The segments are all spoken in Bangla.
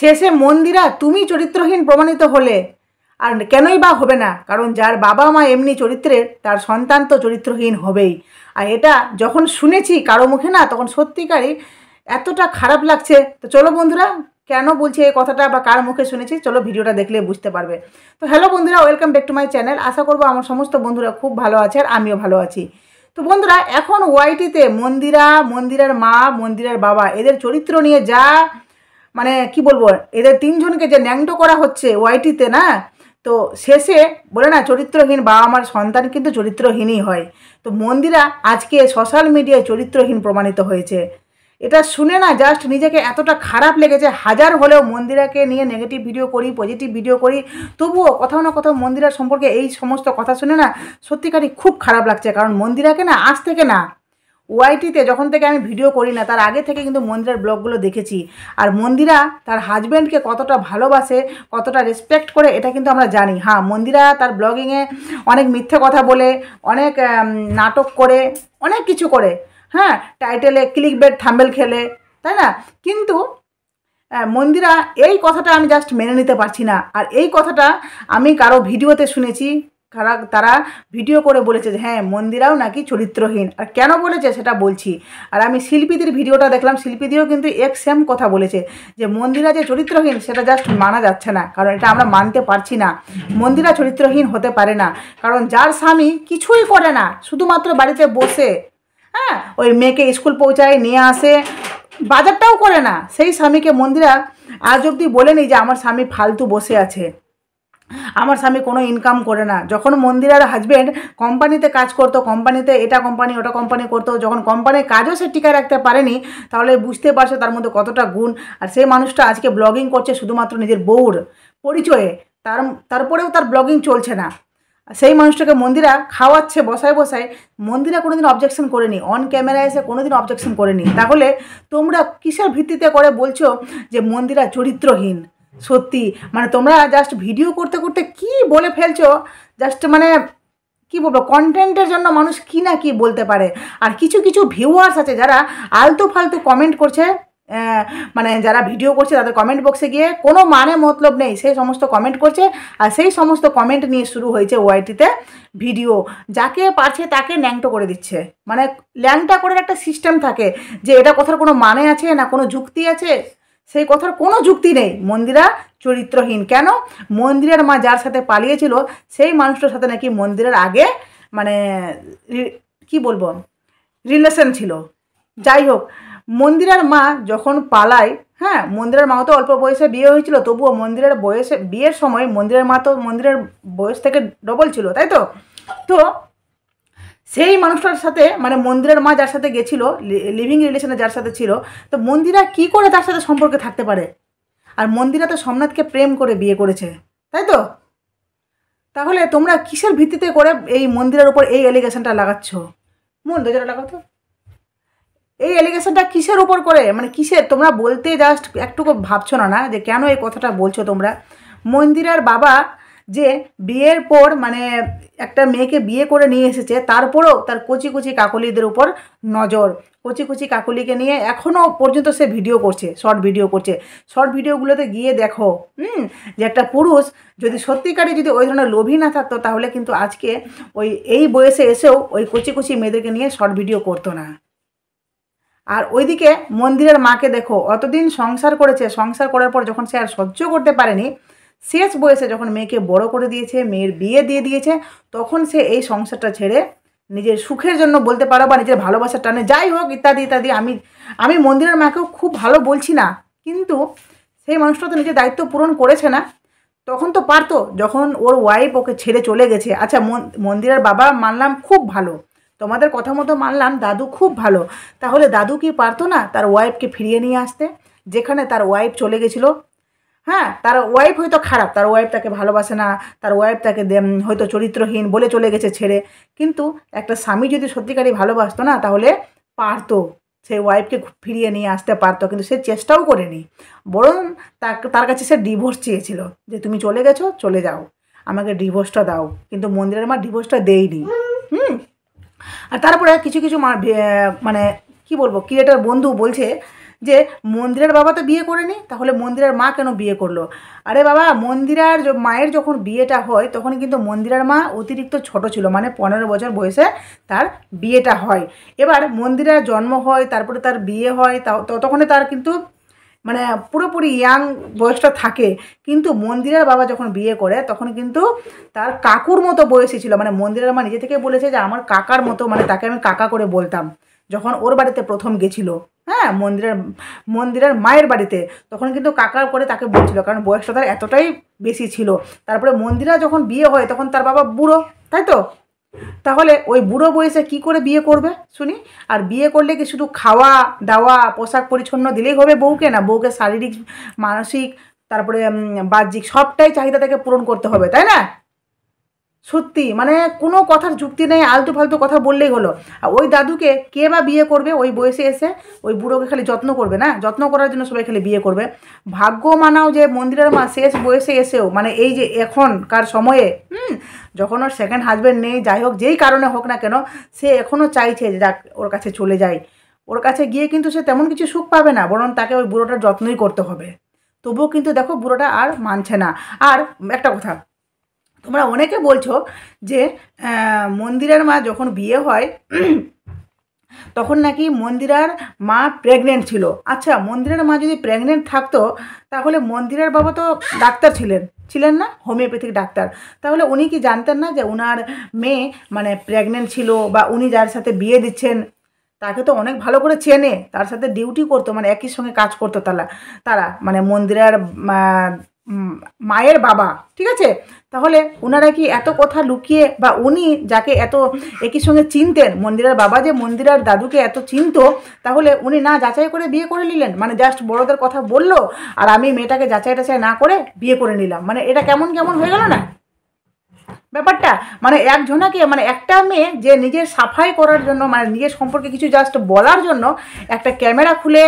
শেষে মন্দিরা তুমি চরিত্রহীন প্রমাণিত হলে আর কেনই বা হবে না কারণ যার বাবা মা এমনি চরিত্রের তার সন্তান তো চরিত্রহীন হবেই আর এটা যখন শুনেছি কারো মুখে না তখন সত্যিকারই এতটা খারাপ লাগছে তো চলো বন্ধুরা কেন বলছি এই কথাটা বা কার মুখে শুনেছি চলো ভিডিওটা দেখলে বুঝতে পারবে তো হ্যালো বন্ধুরা welcome back to my channel আশা করবো আমার সমস্ত বন্ধুরা খুব ভালো আছে আর আমিও ভালো আছি তো বন্ধুরা এখন ওয়াইটিতে মন্দিরা মন্দিরার মা মন্দিরার বাবা এদের চরিত্র নিয়ে যা মানে কি বলবো এদের তিনজনকে যে ন্যাংটো করা হচ্ছে ওয়াইটিতে না তো শেষে বলে না চরিত্রহীন বাবা মার সন্তান কিন্তু চরিত্রহীনই হয় তো মন্দিরা আজকে সোশ্যাল মিডিয়ায় চরিত্রহীন প্রমাণিত হয়েছে এটা শুনে না জাস্ট নিজেকে এতটা খারাপ লেগেছে হাজার হলেও মন্দিরাকে নিয়ে নেগেটিভ ভিডিও করি পজিটিভ ভিডিও করি তবুও কোথাও না কোথাও মন্দিরা সম্পর্কে এই সমস্ত কথা শুনে না সত্যিকারই খুব খারাপ লাগছে কারণ মন্দিরাকে না আজ থেকে না ওয়াইটিতে যখন থেকে আমি ভিডিও করি না তার আগে থেকে কিন্তু মন্দিরার ব্লগগুলো দেখেছি আর মন্দিরা তার হাজব্যান্ডকে কতটা ভালোবাসে কতটা রেসপেক্ট করে এটা কিন্তু আমরা জানি হ্যাঁ মন্দিরা তার ব্লগিংয়ে অনেক মিথ্যে কথা বলে অনেক নাটক করে অনেক কিছু করে হ্যাঁ টাইটেলে ক্লিক বেড থাম্বেল খেলে তাই না কিন্তু মন্দিরা এই কথাটা আমি জাস্ট মেনে নিতে পারছি না আর এই কথাটা আমি কারো ভিডিওতে শুনেছি তারা তারা ভিডিও করে বলেছে যে হ্যাঁ মন্দিরাও নাকি চরিত্রহীন আর কেন বলেছে সেটা বলছি আর আমি শিল্পীদের ভিডিওটা দেখলাম শিল্পীদেরও কিন্তু এক সেম কথা বলেছে যে মন্দিরা যে চরিত্রহীন সেটা জাস্ট মানা যাচ্ছে না কারণ এটা আমরা মানতে পারছি না মন্দিরা চরিত্রহীন হতে পারে না কারণ যার স্বামী কিছুই করে না শুধুমাত্র বাড়িতে বসে হ্যাঁ ওই মেয়েকে স্কুল পৌঁছায় নিয়ে আসে বাজারটাও করে না সেই স্বামীকে মন্দিরা আজ অবধি বলেনি যে আমার স্বামী ফালতু বসে আছে আমার স্বামী কোনো ইনকাম করে না যখন মন্দিরার হাজব্যান্ড কোম্পানিতে কাজ করতো কোম্পানিতে এটা কোম্পানি ওটা কোম্পানি করতো যখন কোম্পানির কাজও সে টিকা রাখতে পারেনি তাহলে বুঝতে পারছো তার মধ্যে কতটা গুণ আর সেই মানুষটা আজকে ব্লগিং করছে শুধুমাত্র নিজের বউর পরিচয়ে তার তারপরেও তার ব্লগিং চলছে না সেই মানুষটাকে মন্দিরা খাওয়াচ্ছে বসায় বসায় মন্দিরা কোনোদিন অবজেকশন করেনি অন ক্যামেরা এসে কোনোদিন অবজেকশন করেনি তাহলে তোমরা কিসের ভিত্তিতে করে বলছো যে মন্দিরা চরিত্রহীন সত্যি মানে তোমরা জাস্ট ভিডিও করতে করতে কি বলে ফেলছো জাস্ট মানে কি বলবো কন্টেন্টের জন্য মানুষ কি না কি বলতে পারে আর কিছু কিছু ভিউয়ার্স আছে যারা আলতু ফালতু কমেন্ট করছে মানে যারা ভিডিও করছে তাদের কমেন্ট বক্সে গিয়ে কোনো মানে মতলব নেই সেই সমস্ত কমেন্ট করছে আর সেই সমস্ত কমেন্ট নিয়ে শুরু হয়েছে ওয়াইটিতে ভিডিও যাকে পারছে তাকে ন্যাংটো করে দিচ্ছে মানে ল্যাংটা করার একটা সিস্টেম থাকে যে এটা কথার কোনো মানে আছে না কোনো যুক্তি আছে সেই কথার কোনো যুক্তি নেই মন্দিরা চরিত্রহীন কেন মন্দিরের মা যার সাথে পালিয়েছিল সেই মানুষটার সাথে নাকি মন্দিরের আগে মানে কি বলবো রিলেশন ছিল যাই হোক মন্দিরের মা যখন পালায় হ্যাঁ মন্দিরের মাও তো অল্প বয়সে বিয়ে হয়েছিল তবুও মন্দিরের বয়সে বিয়ের সময় মন্দিরের মা তো মন্দিরের বয়স থেকে ডবল ছিল তাই তো তো সেই মানুষটার সাথে মানে মন্দিরের মা যার সাথে গেছিলো লিভিং রিলেশনে যার সাথে ছিল তো মন্দিরা কি করে তার সাথে সম্পর্কে থাকতে পারে আর মন্দিরা তো সোমনাথকে প্রেম করে বিয়ে করেছে তাই তো তাহলে তোমরা কিসের ভিত্তিতে করে এই মন্দিরের উপর এই অ্যালিগেশনটা লাগাচ্ছ মন দরজাটা লাগাতো এই অ্যালিগেশনটা কিসের উপর করে মানে কিসের তোমরা বলতে জাস্ট একটুকু ভাবছো না না যে কেন এই কথাটা বলছো তোমরা মন্দিরের বাবা যে বিয়ের পর মানে একটা মেয়েকে বিয়ে করে নিয়ে এসেছে তারপরেও তার কচি কচি কাকলিদের উপর নজর কচি কচি কাকলিকে নিয়ে এখনও পর্যন্ত সে ভিডিও করছে শর্ট ভিডিও করছে শর্ট ভিডিওগুলোতে গিয়ে দেখো হুম যে একটা পুরুষ যদি সত্যিকারে যদি ওই ধরনের লোভী না থাকতো তাহলে কিন্তু আজকে ওই এই বয়সে এসেও ওই কচি কচি মেয়েদেরকে নিয়ে শর্ট ভিডিও করতো না আর ওইদিকে মন্দিরের মাকে দেখো অতদিন সংসার করেছে সংসার করার পর যখন সে আর সহ্য করতে পারেনি শেষ বয়সে যখন মেয়েকে বড় করে দিয়েছে মেয়ের বিয়ে দিয়ে দিয়েছে তখন সে এই সংসারটা ছেড়ে নিজের সুখের জন্য বলতে পারো বা নিজের ভালোবাসার টানে যাই হোক ইত্যাদি ইত্যাদি আমি আমি মন্দিরের মাকেও খুব ভালো বলছি না কিন্তু সেই মানুষটা তো নিজের দায়িত্ব পূরণ করেছে না তখন তো পারতো যখন ওর ওয়াইফ ওকে ছেড়ে চলে গেছে আচ্ছা মন্দিরের বাবা মানলাম খুব ভালো তোমাদের কথা মতো মানলাম দাদু খুব ভালো তাহলে দাদু কি পারতো না তার ওয়াইফকে ফিরিয়ে নিয়ে আসতে যেখানে তার ওয়াইফ চলে গেছিলো হ্যাঁ তার ওয়াইফ হয়তো খারাপ তার ওয়াইফ তাকে ভালোবাসে না তার ওয়াইফ তাকে হয়তো চরিত্রহীন বলে চলে গেছে ছেড়ে কিন্তু একটা স্বামী যদি সত্যিকারই ভালোবাসতো না তাহলে পারতো সে ওয়াইফকে ফিরিয়ে নিয়ে আসতে পারতো কিন্তু সে চেষ্টাও করেনি বরং তার কাছে সে ডিভোর্স চেয়েছিল যে তুমি চলে গেছো চলে যাও আমাকে ডিভোর্সটা দাও কিন্তু মন্দিরের মা ডিভোর্সটা দেয়নি হুম আর তারপরে কিছু কিছু মানে কি বলবো ক্রিয়েটার বন্ধু বলছে যে মন্দিরার বাবা তো বিয়ে করেনি তাহলে মন্দিরার মা কেন বিয়ে করলো আরে বাবা মন্দিরার মায়ের যখন বিয়েটা হয় তখন কিন্তু মন্দিরার মা অতিরিক্ত ছোট ছিল মানে পনেরো বছর বয়সে তার বিয়েটা হয় এবার মন্দিরার জন্ম হয় তারপরে তার বিয়ে হয় ততক্ষণে তার কিন্তু মানে পুরোপুরি ইয়াং বয়সটা থাকে কিন্তু মন্দিরের বাবা যখন বিয়ে করে তখন কিন্তু তার কাকুর মতো বয়সী ছিল মানে মন্দিরের মা নিজে থেকে বলেছে যে আমার কাকার মতো মানে তাকে আমি কাকা করে বলতাম যখন ওর বাড়িতে প্রথম গেছিলো হ্যাঁ মন্দিরের মন্দিরের মায়ের বাড়িতে তখন কিন্তু কাকা করে তাকে বলছিল কারণ বয়সটা তার এতটাই বেশি ছিল তারপরে মন্দিরা যখন বিয়ে হয় তখন তার বাবা বুড়ো তাই তো তাহলে ওই বুড়ো বয়সে কি করে বিয়ে করবে শুনি আর বিয়ে করলে কি শুধু খাওয়া দাওয়া পোশাক পরিচ্ছন্ন দিলেই হবে বউকে না বউকে শারীরিক মানসিক তারপরে বাহ্যিক সবটাই চাহিদা তাকে পূরণ করতে হবে তাই না সত্যি মানে কোনো কথার যুক্তি নেই আলতু ফালতু কথা বললেই হলো আর ওই দাদুকে কে বা বিয়ে করবে ওই বয়সে এসে ওই বুড়োকে খালি যত্ন করবে না যত্ন করার জন্য সবাই খালি বিয়ে করবে ভাগ্য মানাও যে মন্দিরের মা শেষ বয়সে এসেও মানে এই যে এখনকার সময়ে হুম যখন ওর সেকেন্ড হাজব্যান্ড নেই যাই হোক যেই কারণে হোক না কেন সে এখনও চাইছে যে যাক ওর কাছে চলে যায় ওর কাছে গিয়ে কিন্তু সে তেমন কিছু সুখ পাবে না বরং তাকে ওই বুড়োটার যত্নই করতে হবে তবুও কিন্তু দেখো বুড়োটা আর মানছে না আর একটা কথা তোমরা অনেকে বলছো যে মন্দিরার মা যখন বিয়ে হয় তখন নাকি মন্দিরার মা প্রেগনেন্ট ছিল আচ্ছা মন্দিরার মা যদি প্রেগনেন্ট থাকতো তাহলে মন্দিরার বাবা তো ডাক্তার ছিলেন ছিলেন না হোমিওপ্যাথিক ডাক্তার তাহলে উনি কি জানতেন না যে ওনার মেয়ে মানে প্রেগনেন্ট ছিল বা উনি যার সাথে বিয়ে দিচ্ছেন তাকে তো অনেক ভালো করে চেনে তার সাথে ডিউটি করতো মানে একই সঙ্গে কাজ করতো তারা তারা মানে মন্দিরার মায়ের বাবা ঠিক আছে তাহলে ওনারা কি এত কথা লুকিয়ে বা উনি যাকে এত একই সঙ্গে চিনতেন মন্দিরার বাবা যে মন্দিরার দাদুকে এত চিনত তাহলে উনি না যাচাই করে বিয়ে করে নিলেন মানে জাস্ট বড়দের কথা বলল আর আমি মেয়েটাকে যাচাই টাচাই না করে বিয়ে করে নিলাম মানে এটা কেমন কেমন হয়ে গেল না ব্যাপারটা মানে একজনাকে মানে একটা মেয়ে যে নিজের সাফাই করার জন্য মানে নিজের সম্পর্কে কিছু জাস্ট বলার জন্য একটা ক্যামেরা খুলে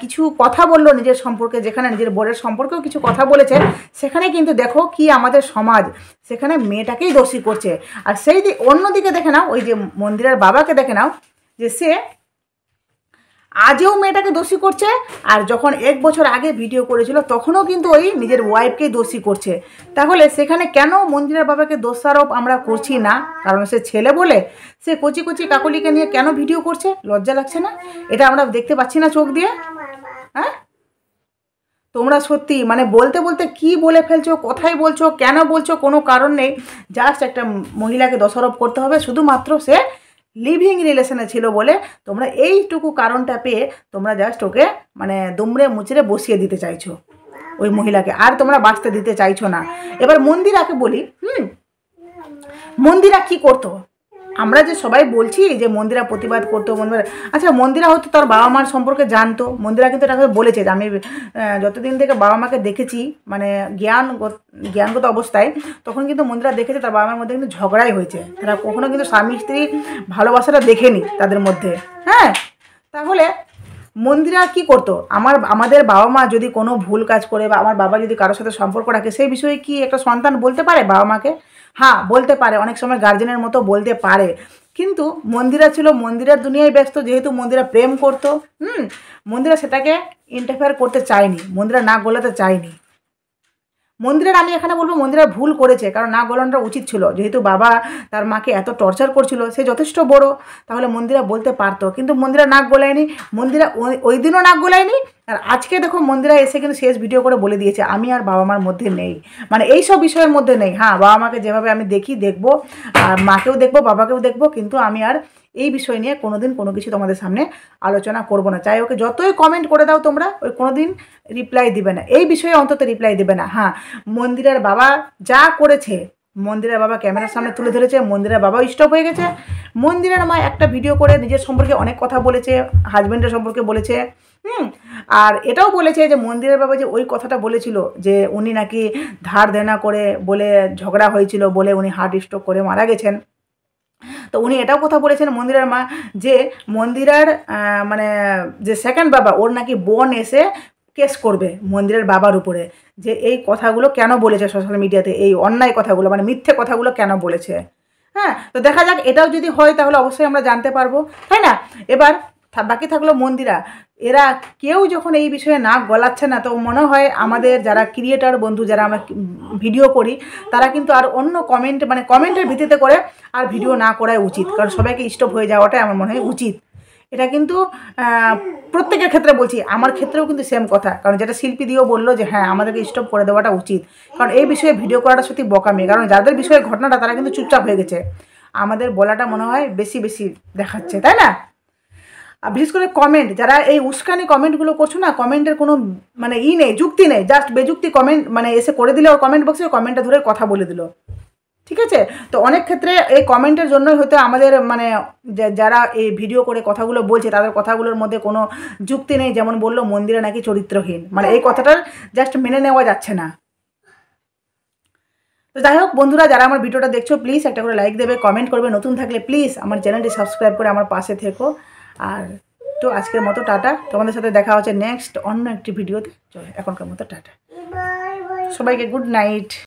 কিছু কথা বললো নিজের সম্পর্কে যেখানে নিজের বোনের সম্পর্কেও কিছু কথা বলেছে সেখানে কিন্তু দেখো কি আমাদের সমাজ সেখানে মেয়েটাকেই দোষী করছে আর সেই অন্যদিকে দেখে নাও ওই যে মন্দিরের বাবাকে দেখে নাও যে সে আজও মেয়েটাকে দোষী করছে আর যখন এক বছর আগে ভিডিও করেছিল তখনও কিন্তু ওই নিজের ওয়াইফকেই দোষী করছে তাহলে সেখানে কেন মন্দিরের বাবাকে দোষারোপ আমরা করছি না কারণ সে ছেলে বলে সে কচি কচি কাকলিকে নিয়ে কেন ভিডিও করছে লজ্জা লাগছে না এটা আমরা দেখতে পাচ্ছি না চোখ দিয়ে হ্যাঁ তোমরা সত্যি মানে বলতে বলতে কি বলে ফেলছো কোথায় বলছো কেন বলছো কোনো কারণ নেই জাস্ট একটা মহিলাকে দোষারোপ করতে হবে শুধুমাত্র সে লিভিং রিলেশনে ছিল বলে তোমরা এইটুকু কারণটা পেয়ে তোমরা জাস্ট ওকে মানে দুমড়ে মুচড়ে বসিয়ে দিতে চাইছো ওই মহিলাকে আর তোমরা বাঁচতে দিতে চাইছো না এবার মন্দিরাকে বলি হুম মন্দিরা কি করতো আমরা যে সবাই বলছি যে মন্দিরা প্রতিবাদ করতো মন্দিরা আচ্ছা মন্দিরা হয়তো তার বাবা মার সম্পর্কে জানতো মন্দিরা কিন্তু এটা বলেছে যে আমি যতদিন থেকে বাবা মাকে দেখেছি মানে জ্ঞান জ্ঞানগত অবস্থায় তখন কিন্তু মন্দিরা দেখেছে তার বাবা মার মধ্যে কিন্তু ঝগড়াই হয়েছে তারা কখনো কিন্তু স্বামী স্ত্রী ভালোবাসাটা দেখেনি তাদের মধ্যে হ্যাঁ তাহলে মন্দিরা কি করতো আমার আমাদের বাবা মা যদি কোনো ভুল কাজ করে বা আমার বাবা যদি কারোর সাথে সম্পর্ক রাখে সেই বিষয়ে কি একটা সন্তান বলতে পারে বাবা মাকে হ্যাঁ বলতে পারে অনেক সময় গার্জেনের মতো বলতে পারে কিন্তু মন্দিরা ছিল মন্দিরের দুনিয়ায় ব্যস্ত যেহেতু মন্দিরা প্রেম করতো হুম মন্দিরা সেটাকে ইন্টারফেয়ার করতে চায়নি মন্দিরা না গোলাতে চায়নি মন্দিরের আমি এখানে বলবো মন্দিরা ভুল করেছে কারণ না গোলানোটা উচিত ছিল যেহেতু বাবা তার মাকে এত টর্চার করছিল সে যথেষ্ট বড় তাহলে মন্দিরা বলতে পারতো কিন্তু মন্দিরা নাক গোলায়নি মন্দিরা ওই দিনও নাক গোলায়নি আর আজকে দেখো মন্দিরা এসে কিন্তু শেষ ভিডিও করে বলে দিয়েছে আমি আর বাবা মার মধ্যে নেই মানে এই সব বিষয়ের মধ্যে নেই হ্যাঁ বাবা মাকে যেভাবে আমি দেখি দেখবো আর মাকেও দেখবো বাবাকেও দেখবো কিন্তু আমি আর এই বিষয় নিয়ে কোনোদিন কোনো কিছু তোমাদের সামনে আলোচনা করব না চাই ওকে যতই কমেন্ট করে দাও তোমরা ওই কোনোদিন রিপ্লাই দিবে না এই বিষয়ে অন্তত রিপ্লাই দিবে না হ্যাঁ মন্দিরার বাবা যা করেছে মন্দিরের বাবা ক্যামেরার সামনে তুলে ধরেছে মন্দিরের বাবাও স্টপ হয়ে গেছে মন্দিরের মা একটা ভিডিও করে নিজের সম্পর্কে অনেক কথা বলেছে হাজব্যান্ডের সম্পর্কে বলেছে হুম আর এটাও বলেছে যে মন্দিরের বাবা যে ওই কথাটা বলেছিল যে উনি নাকি ধার দেনা করে বলে ঝগড়া হয়েছিল বলে উনি হার্ট স্ট্রোক করে মারা গেছেন তো উনি এটাও কথা বলেছেন মন্দিরার মা যে মন্দিরার মানে যে সেকেন্ড বাবা ওর নাকি বোন এসে কেস করবে মন্দিরের বাবার উপরে যে এই কথাগুলো কেন বলেছে সোশ্যাল মিডিয়াতে এই অন্যায় কথাগুলো মানে মিথ্যে কথাগুলো কেন বলেছে হ্যাঁ তো দেখা যাক এটাও যদি হয় তাহলে অবশ্যই আমরা জানতে পারবো তাই না এবার বাকি থাকলো মন্দিরা এরা কেউ যখন এই বিষয়ে নাক গলাচ্ছে না তো মনে হয় আমাদের যারা ক্রিয়েটার বন্ধু যারা আমরা ভিডিও করি তারা কিন্তু আর অন্য কমেন্ট মানে কমেন্টের ভিত্তিতে করে আর ভিডিও না করাই উচিত কারণ সবাইকে স্টপ হয়ে যাওয়াটাই আমার মনে হয় উচিত এটা কিন্তু প্রত্যেকের ক্ষেত্রে বলছি আমার ক্ষেত্রেও কিন্তু সেম কথা কারণ যেটা শিল্পী দিয়েও বললো যে হ্যাঁ আমাদেরকে স্টপ করে দেওয়াটা উচিত কারণ এই বিষয়ে ভিডিও করাটা সত্যি বকামি কারণ যাদের বিষয়ে ঘটনাটা তারা কিন্তু চুপচাপ হয়ে গেছে আমাদের বলাটা মনে হয় বেশি বেশি দেখাচ্ছে তাই না আর বিশেষ করে কমেন্ট যারা এই উস্কানি কমেন্টগুলো করছো না কমেন্টের কোনো মানে ই নেই যুক্তি নেই জাস্ট বেযুক্তি কমেন্ট মানে এসে করে দিলে ওর কমেন্ট বক্সে কমেন্টটা ধরে কথা বলে দিল ঠিক আছে তো অনেক ক্ষেত্রে এই কমেন্টের জন্যই হয়তো আমাদের মানে যারা এই ভিডিও করে কথাগুলো বলছে তাদের কথাগুলোর মধ্যে কোনো যুক্তি নেই যেমন বললো মন্দিরে নাকি চরিত্রহীন মানে এই কথাটার জাস্ট মেনে নেওয়া যাচ্ছে না তো যাই হোক বন্ধুরা যারা আমার ভিডিওটা দেখছো প্লিজ একটা করে লাইক দেবে কমেন্ট করবে নতুন থাকলে প্লিজ আমার চ্যানেলটি সাবস্ক্রাইব করে আমার পাশে থেকো আর তো আজকের মতো টাটা তোমাদের সাথে দেখা হচ্ছে নেক্সট অন্য একটি ভিডিওতে চলো এখনকার মতো টাটা সবাইকে গুড নাইট